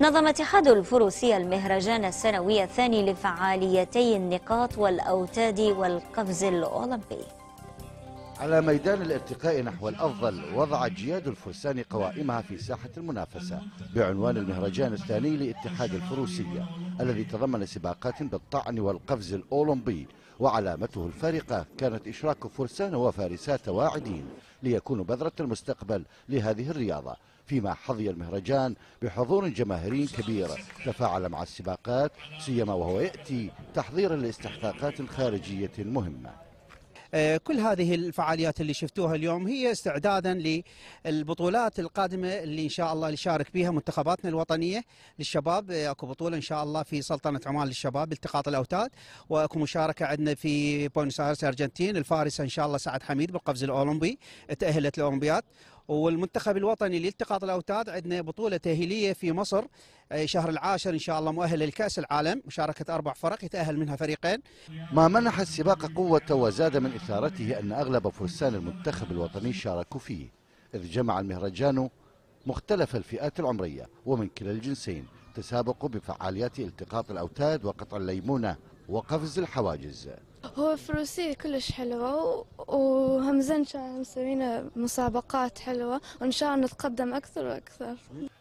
نظم اتحاد الفروسية المهرجان السنوي الثاني لفعاليتي النقاط والأوتاد والقفز الأولمبي على ميدان الارتقاء نحو الأفضل وضعت جياد الفرسان قوائمها في ساحة المنافسة بعنوان المهرجان الثاني لاتحاد الفروسية الذي تضمن سباقات بالطعن والقفز الأولمبي وعلامته الفارقة كانت إشراك فرسان وفارسات واعدين ليكونوا بذرة المستقبل لهذه الرياضة فيما حظي المهرجان بحضور جماهيري كبير تفاعل مع السباقات سيما وهو يأتي تحضيرا لاستحقاقات خارجية مهمة آه، كل هذه الفعاليات اللي شفتوها اليوم هي استعدادا للبطولات القادمه اللي ان شاء الله يشارك بها منتخباتنا الوطنيه للشباب آه، اكو بطوله ان شاء الله في سلطنه عمان للشباب التقاط الاوتاد واكو مشاركه عندنا في بوينس ايرس ارجنتين الفارس ان شاء الله سعد حميد بالقفز الاولمبي تاهلت الاولمبياد والمنتخب الوطني لالتقاط الاوتاد عندنا بطوله تاهيليه في مصر شهر العاشر ان شاء الله مؤهله لكاس العالم مشاركه اربع فرق يتاهل منها فريقين. ما منح السباق قوه وزاد من اثارته ان اغلب فرسان المنتخب الوطني شاركوا فيه اذ جمع المهرجان مختلف الفئات العمريه ومن كلا الجنسين تسابقوا بفعاليات التقاط الاوتاد وقطع الليمونه وقفز الحواجز هو فروسية كلش حلوة وهمزن شان مسوينا مسابقات حلوة وإن شاء الله نتقدم أكثر وأكثر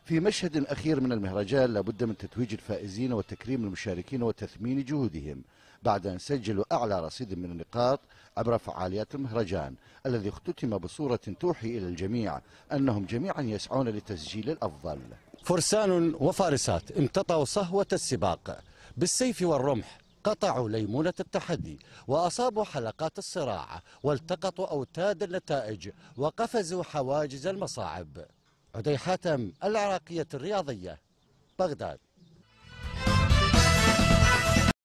في مشهد أخير من المهرجان لابد من تتويج الفائزين وتكريم المشاركين وتثمين جهودهم بعد أن سجلوا أعلى رصيد من النقاط عبر فعاليات المهرجان الذي اختتم بصورة توحي إلى الجميع أنهم جميعا يسعون لتسجيل الأفضل فرسان وفارسات امتطوا صهوة السباق بالسيف والرمح قطعوا ليمونة التحدي وأصابوا حلقات الصراع والتقطوا أوتاد النتائج وقفزوا حواجز المصاعب عدي حاتم العراقية الرياضية بغداد